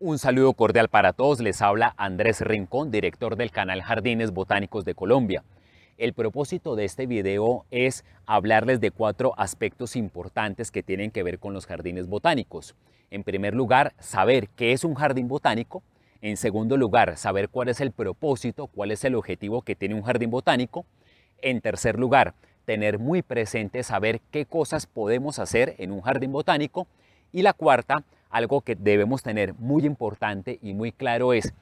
Un saludo cordial para todos, les habla Andrés Rincón, director del canal Jardines Botánicos de Colombia. El propósito de este video es hablarles de cuatro aspectos importantes que tienen que ver con los jardines botánicos. En primer lugar, saber qué es un jardín botánico. En segundo lugar, saber cuál es el propósito, cuál es el objetivo que tiene un jardín botánico. En tercer lugar, tener muy presente, saber qué cosas podemos hacer en un jardín botánico. Y la cuarta, algo que debemos tener muy importante y muy claro es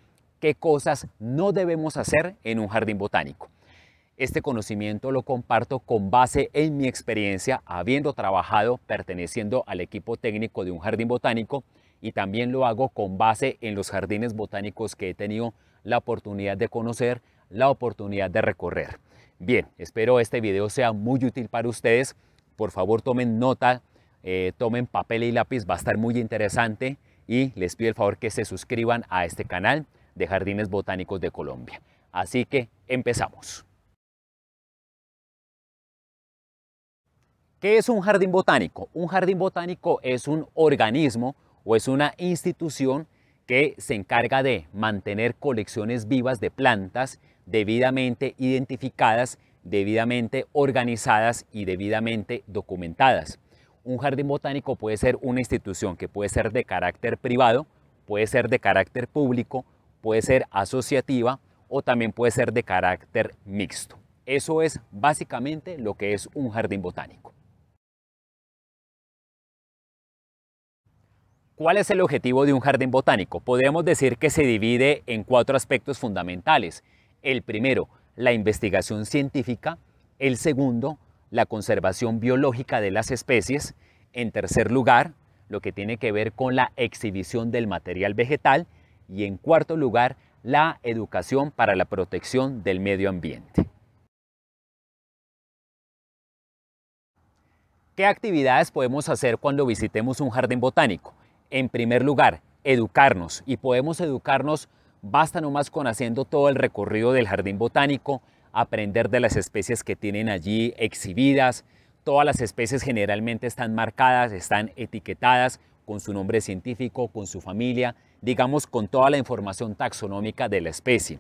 qué cosas no debemos hacer en un jardín botánico. Este conocimiento lo comparto con base en mi experiencia, habiendo trabajado perteneciendo al equipo técnico de un jardín botánico y también lo hago con base en los jardines botánicos que he tenido la oportunidad de conocer, la oportunidad de recorrer. Bien, espero este video sea muy útil para ustedes. Por favor tomen nota, eh, tomen papel y lápiz, va a estar muy interesante. Y les pido el favor que se suscriban a este canal de Jardines Botánicos de Colombia. Así que empezamos. ¿Qué es un jardín botánico? Un jardín botánico es un organismo o es una institución que se encarga de mantener colecciones vivas de plantas debidamente identificadas, debidamente organizadas y debidamente documentadas. Un jardín botánico puede ser una institución que puede ser de carácter privado, puede ser de carácter público, puede ser asociativa o también puede ser de carácter mixto. Eso es básicamente lo que es un jardín botánico. ¿Cuál es el objetivo de un jardín botánico? Podríamos decir que se divide en cuatro aspectos fundamentales el primero, la investigación científica. El segundo, la conservación biológica de las especies. En tercer lugar, lo que tiene que ver con la exhibición del material vegetal. Y en cuarto lugar, la educación para la protección del medio ambiente. ¿Qué actividades podemos hacer cuando visitemos un jardín botánico? En primer lugar, educarnos y podemos educarnos Basta nomás con haciendo todo el recorrido del jardín botánico, aprender de las especies que tienen allí exhibidas. Todas las especies generalmente están marcadas, están etiquetadas con su nombre científico, con su familia, digamos con toda la información taxonómica de la especie.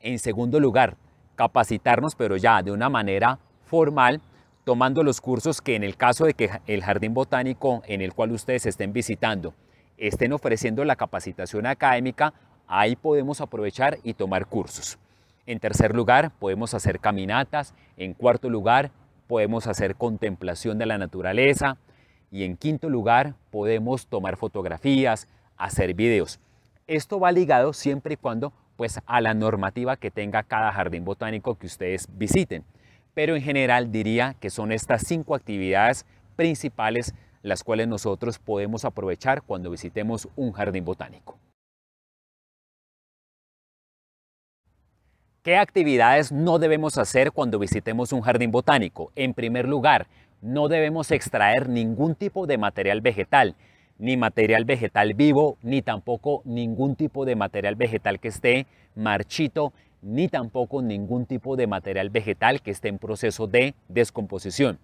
En segundo lugar, capacitarnos, pero ya de una manera formal, tomando los cursos que en el caso de que el jardín botánico en el cual ustedes estén visitando estén ofreciendo la capacitación académica, Ahí podemos aprovechar y tomar cursos. En tercer lugar, podemos hacer caminatas. En cuarto lugar, podemos hacer contemplación de la naturaleza. Y en quinto lugar, podemos tomar fotografías, hacer videos. Esto va ligado siempre y cuando pues a la normativa que tenga cada jardín botánico que ustedes visiten. Pero en general diría que son estas cinco actividades principales las cuales nosotros podemos aprovechar cuando visitemos un jardín botánico. ¿Qué actividades no debemos hacer cuando visitemos un jardín botánico? En primer lugar, no debemos extraer ningún tipo de material vegetal, ni material vegetal vivo, ni tampoco ningún tipo de material vegetal que esté marchito, ni tampoco ningún tipo de material vegetal que esté en proceso de descomposición.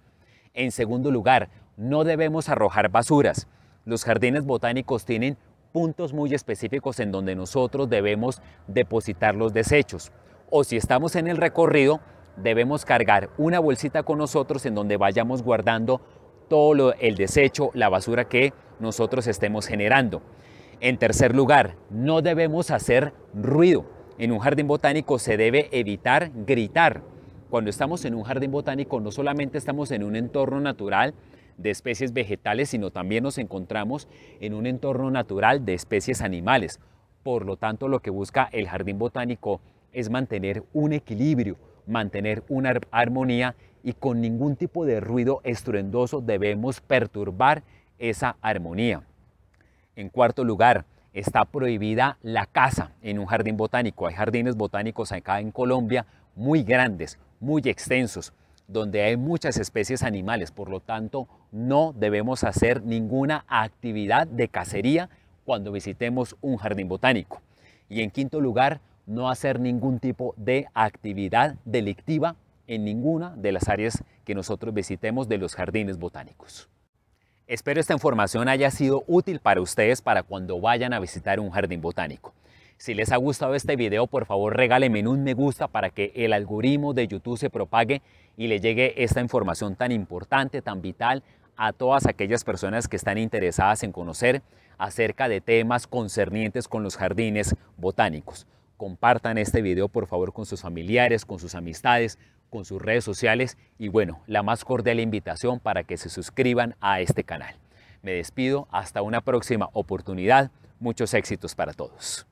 En segundo lugar, no debemos arrojar basuras. Los jardines botánicos tienen puntos muy específicos en donde nosotros debemos depositar los desechos o si estamos en el recorrido, debemos cargar una bolsita con nosotros en donde vayamos guardando todo el desecho, la basura que nosotros estemos generando. En tercer lugar, no debemos hacer ruido. En un jardín botánico se debe evitar gritar. Cuando estamos en un jardín botánico no solamente estamos en un entorno natural de especies vegetales, sino también nos encontramos en un entorno natural de especies animales. Por lo tanto, lo que busca el jardín botánico es mantener un equilibrio, mantener una armonía y con ningún tipo de ruido estruendoso debemos perturbar esa armonía. En cuarto lugar, está prohibida la caza en un jardín botánico. Hay jardines botánicos acá en Colombia muy grandes, muy extensos, donde hay muchas especies animales. Por lo tanto, no debemos hacer ninguna actividad de cacería cuando visitemos un jardín botánico. Y en quinto lugar, no hacer ningún tipo de actividad delictiva en ninguna de las áreas que nosotros visitemos de los jardines botánicos. Espero esta información haya sido útil para ustedes para cuando vayan a visitar un jardín botánico. Si les ha gustado este video, por favor regálenme un me gusta para que el algoritmo de YouTube se propague y le llegue esta información tan importante, tan vital a todas aquellas personas que están interesadas en conocer acerca de temas concernientes con los jardines botánicos compartan este video por favor con sus familiares, con sus amistades, con sus redes sociales y bueno, la más cordial invitación para que se suscriban a este canal. Me despido hasta una próxima oportunidad. Muchos éxitos para todos.